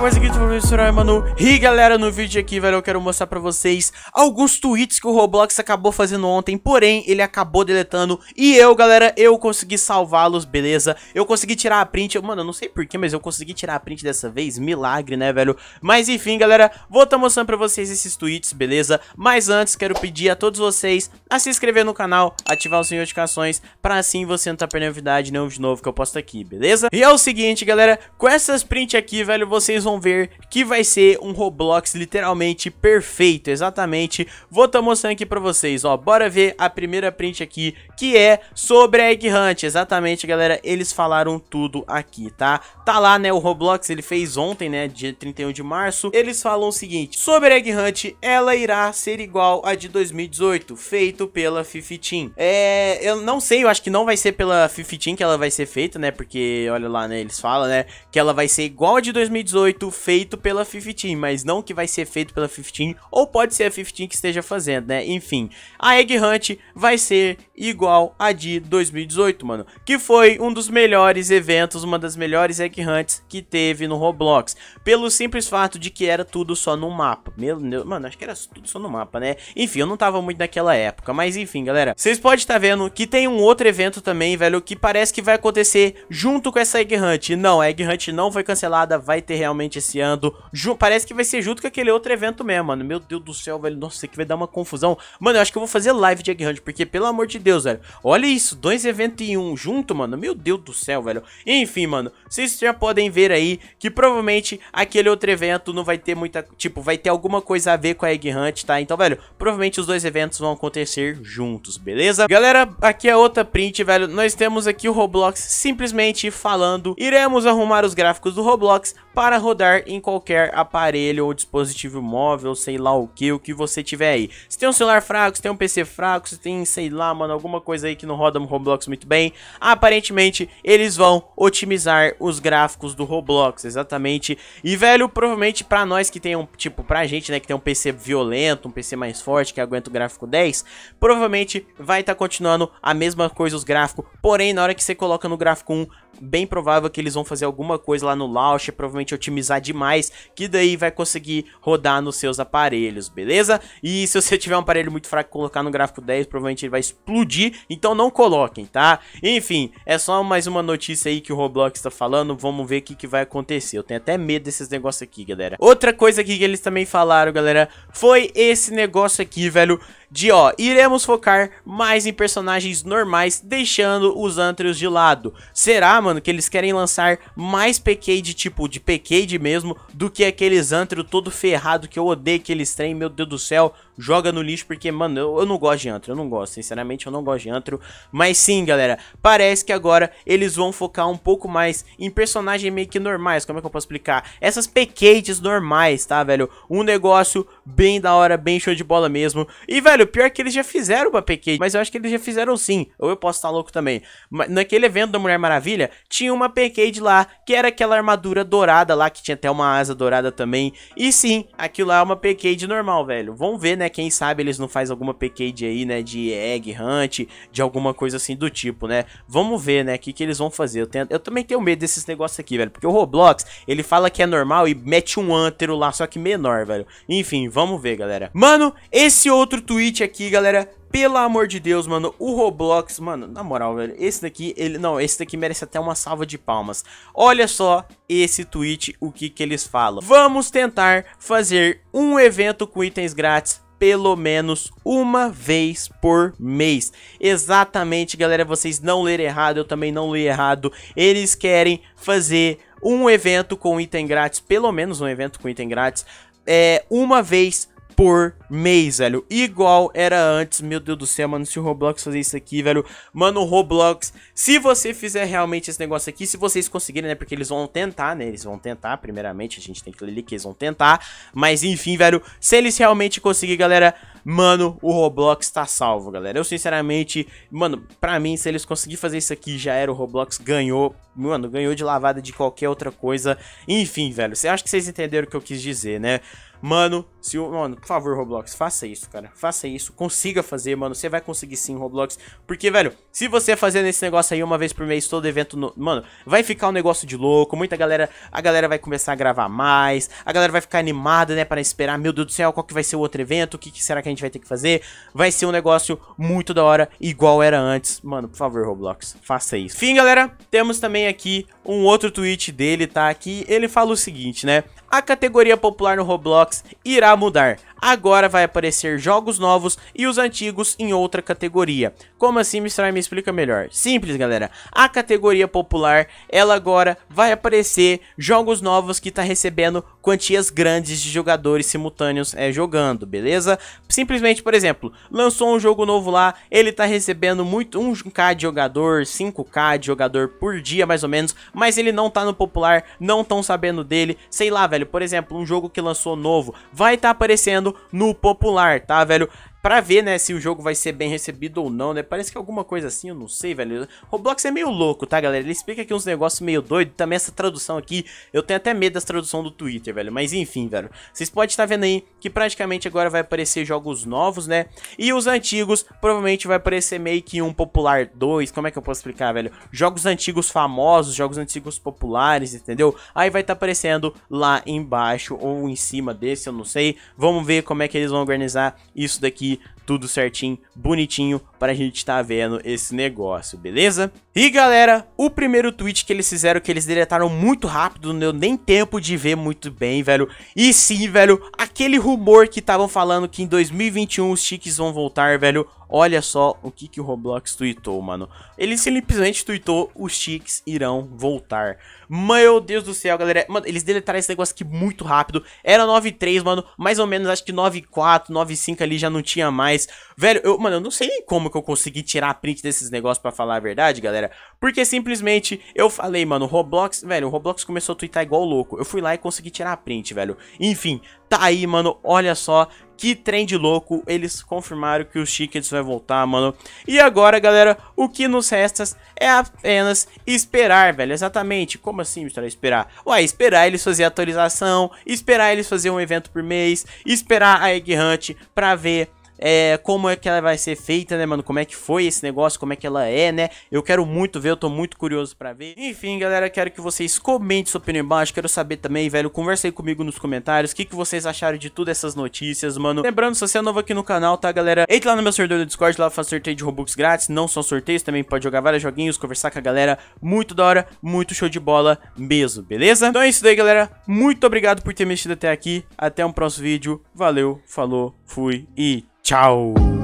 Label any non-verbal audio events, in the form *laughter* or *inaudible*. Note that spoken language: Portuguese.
mais aqui do tipo, professor mano. E galera, no vídeo aqui, velho, eu quero mostrar pra vocês alguns tweets que o Roblox acabou fazendo ontem, porém, ele acabou deletando. E eu, galera, eu consegui salvá-los, beleza? Eu consegui tirar a print, mano, eu não sei porquê, mas eu consegui tirar a print dessa vez, milagre, né, velho? Mas enfim, galera, vou estar tá mostrando pra vocês esses tweets, beleza? Mas antes, quero pedir a todos vocês a se inscrever no canal, ativar as notificações, pra assim você não tá perdendo novidade nenhum de novo que eu posto aqui, beleza? E é o seguinte, galera, com essas prints aqui, velho, vocês vão vão ver que vai ser um Roblox literalmente perfeito, exatamente. Vou estar tá mostrando aqui pra vocês, ó. Bora ver a primeira print aqui, que é sobre a Egg Hunt. Exatamente, galera, eles falaram tudo aqui, tá? Tá lá, né, o Roblox, ele fez ontem, né, dia 31 de março. Eles falam o seguinte, sobre a Egg Hunt, ela irá ser igual a de 2018, feito pela Fifi Team. É, eu não sei, eu acho que não vai ser pela Fifi Team que ela vai ser feita, né, porque, olha lá, né, eles falam, né, que ela vai ser igual a de 2018, feito pela 15, mas não que vai ser feito pela 15, ou pode ser a 15 que esteja fazendo, né? Enfim, a Egg Hunt vai ser igual a de 2018, mano, que foi um dos melhores eventos, uma das melhores Egg Hunts que teve no Roblox, pelo simples fato de que era tudo só no mapa. Meu Deus, mano, acho que era tudo só no mapa, né? Enfim, eu não tava muito naquela época, mas enfim, galera, vocês podem estar tá vendo que tem um outro evento também, velho, que parece que vai acontecer junto com essa Egg Hunt. Não, a Egg Hunt não foi cancelada, vai ter realmente provavelmente esse ano. Ju, parece que vai ser junto com aquele outro evento mesmo, mano. Meu Deus do céu, velho. Nossa, isso aqui vai dar uma confusão. Mano, eu acho que eu vou fazer live de Egg Hunt, porque pelo amor de Deus, velho. Olha isso, dois eventos em um junto, mano. Meu Deus do céu, velho. Enfim, mano, vocês já podem ver aí que provavelmente aquele outro evento não vai ter muita... Tipo, vai ter alguma coisa a ver com a Egg Hunt, tá? Então, velho, provavelmente os dois eventos vão acontecer juntos, beleza? Galera, aqui é outra print, velho. Nós temos aqui o Roblox simplesmente falando Iremos arrumar os gráficos do Roblox para rodar em qualquer aparelho ou dispositivo móvel, sei lá o que, o que você tiver aí. Se tem um celular fraco, se tem um PC fraco, se tem, sei lá, mano, alguma coisa aí que não roda no Roblox muito bem, aparentemente eles vão otimizar os gráficos do Roblox, exatamente. E, velho, provavelmente para nós que tem um, tipo, pra gente, né, que tem um PC violento, um PC mais forte, que aguenta o gráfico 10, provavelmente vai estar tá continuando a mesma coisa os gráficos, porém, na hora que você coloca no gráfico 1, bem provável que eles vão fazer alguma coisa lá no launch, provavelmente otimizar demais, que daí vai conseguir rodar nos seus aparelhos, beleza? E se você *laughs* tiver um aparelho muito fraco colocar no gráfico 10, provavelmente ele vai explodir, então não coloquem, tá? Enfim, é só mais uma notícia aí que o Roblox tá falando, vamos ver o que, que vai acontecer. Eu tenho até medo desses negócios aqui, galera. Outra coisa aqui que eles também falaram, galera, foi esse negócio aqui, velho, de ó, iremos focar mais em personagens normais, deixando os antros de lado. Será, mano, que eles querem lançar mais de tipo, de Pecade mesmo, do que aqueles antros todo ferrado que eu odeio aqueles trem, meu Deus do céu, joga no lixo, porque, mano, eu, eu não gosto de antro eu não gosto, sinceramente, eu não gosto de antro Mas sim, galera, parece que agora eles vão focar um pouco mais em personagens meio que normais, como é que eu posso explicar? Essas PKs normais, tá, velho? Um negócio bem da hora, bem show de bola mesmo. E, velho, pior é que eles já fizeram uma PK, mas eu acho que eles já fizeram sim. Ou eu posso estar louco também. Mas naquele evento da Mulher Maravilha, tinha uma PK lá, que era aquela armadura dourada lá, que tinha até uma asa dourada também. E sim, aquilo lá é uma PK normal, velho. Vamos ver, né? Quem sabe eles não fazem alguma PK aí, né? De Egg Hunt, de alguma coisa assim do tipo, né? Vamos ver, né? O que, que eles vão fazer. Eu, tenho... eu também tenho medo desses negócios aqui, velho. Porque o Roblox, ele fala que é normal e mete um antero lá, só que menor, velho. Enfim, vamos ver, galera. Mano, esse outro tweet aqui, galera, pelo amor de Deus, mano, o Roblox, mano, na moral, velho, esse daqui, ele, não, esse daqui merece até uma salva de palmas. Olha só esse tweet, o que que eles falam. Vamos tentar fazer um evento com itens grátis pelo menos uma vez por mês. Exatamente, galera, vocês não leram errado, eu também não li errado. Eles querem fazer um evento com item grátis, pelo menos um evento com item grátis, é, uma vez por mês, velho. Igual era antes. Meu Deus do céu, mano. Se o Roblox fazer isso aqui, velho. Mano, o Roblox. Se você fizer realmente esse negócio aqui, se vocês conseguirem, né? Porque eles vão tentar, né? Eles vão tentar, primeiramente. A gente tem que ler que eles vão tentar. Mas enfim, velho. Se eles realmente conseguirem, galera. Mano, o Roblox tá salvo, galera. Eu, sinceramente, mano, pra mim, se eles conseguirem fazer isso aqui, já era. O Roblox ganhou. Mano, ganhou de lavada de qualquer outra coisa. Enfim, velho. Você acha que vocês entenderam o que eu quis dizer, né? Mano, se o. Mano, por favor, Roblox, faça isso, cara. Faça isso. Consiga fazer, mano. Você vai conseguir sim, Roblox. Porque, velho, se você fazer esse negócio aí uma vez por mês, todo evento. No, mano, vai ficar um negócio de louco. Muita galera. A galera vai começar a gravar mais. A galera vai ficar animada, né? Para esperar. Meu Deus do céu, qual que vai ser o outro evento? O que, que será que a gente vai ter que fazer? Vai ser um negócio muito da hora, igual era antes. Mano, por favor, Roblox, faça isso. Fim, galera. Temos também aqui um outro tweet dele, tá? Que ele fala o seguinte, né? a categoria popular no Roblox irá mudar agora vai aparecer jogos novos e os antigos em outra categoria. Como assim, Mistrai me explica melhor? Simples, galera. A categoria popular, ela agora vai aparecer jogos novos que está recebendo quantias grandes de jogadores simultâneos é, jogando, beleza? Simplesmente, por exemplo, lançou um jogo novo lá, ele tá recebendo muito 1k de jogador, 5k de jogador por dia mais ou menos, mas ele não tá no popular, não tão sabendo dele, sei lá, velho, por exemplo, um jogo que lançou novo, vai estar tá aparecendo no popular, tá, velho? Pra ver, né, se o jogo vai ser bem recebido ou não, né? Parece que é alguma coisa assim, eu não sei, velho. Roblox é meio louco, tá, galera? Ele explica aqui uns negócios meio doido. Também essa tradução aqui, eu tenho até medo das traduções do Twitter, velho. Mas enfim, velho. Vocês podem estar vendo aí que praticamente agora vai aparecer jogos novos, né? E os antigos, provavelmente vai aparecer meio que um popular 2. Como é que eu posso explicar, velho? Jogos antigos famosos, jogos antigos populares, entendeu? Aí vai estar tá aparecendo lá embaixo ou em cima desse, eu não sei. Vamos ver como é que eles vão organizar isso daqui tudo certinho, bonitinho, pra gente tá vendo esse negócio, beleza? E galera, o primeiro tweet que eles fizeram, que eles deletaram muito rápido, não deu nem tempo de ver muito bem, velho. E sim, velho, aquele rumor que estavam falando que em 2021 os chiques vão voltar, velho. Olha só o que, que o Roblox tweetou, mano. Ele simplesmente tweetou: os cheats irão voltar. Meu Deus do céu, galera. Mano, eles deletaram esse negócio aqui muito rápido. Era 9.3, mano. Mais ou menos, acho que 9.4, 9.5 ali já não tinha mais. Velho, eu, mano, eu não sei nem como que eu consegui tirar a print desses negócios para falar a verdade, galera. Porque simplesmente eu falei, mano, Roblox. Velho, o Roblox começou a tweetar igual louco. Eu fui lá e consegui tirar a print, velho. Enfim, tá aí, mano. Olha só. Que trem de louco, eles confirmaram que o Chickens vai voltar, mano. E agora, galera, o que nos resta é apenas esperar, velho. Exatamente, como assim, Mr. Esperar? Ué, esperar eles fazer atualização, esperar eles fazer um evento por mês, esperar a Egg Hunt pra ver é, como é que ela vai ser feita, né, mano? Como é que foi esse negócio, como é que ela é, né? Eu quero muito ver, eu tô muito curioso pra ver. Enfim, galera, quero que vocês comentem sua opinião embaixo, quero saber também, velho, Conversei aí comigo nos comentários, o que, que vocês acharam de tudo essas notícias, mano. Lembrando, se você é novo aqui no canal, tá, galera? Entre lá no meu servidor do Discord, lá eu faço sorteio de Robux grátis, não só sorteios, também pode jogar vários joguinhos, conversar com a galera, muito da hora, muito show de bola mesmo, beleza? Então é isso daí, galera, muito obrigado por ter mexido até aqui, até um próximo vídeo, valeu, falou, fui e Ciao.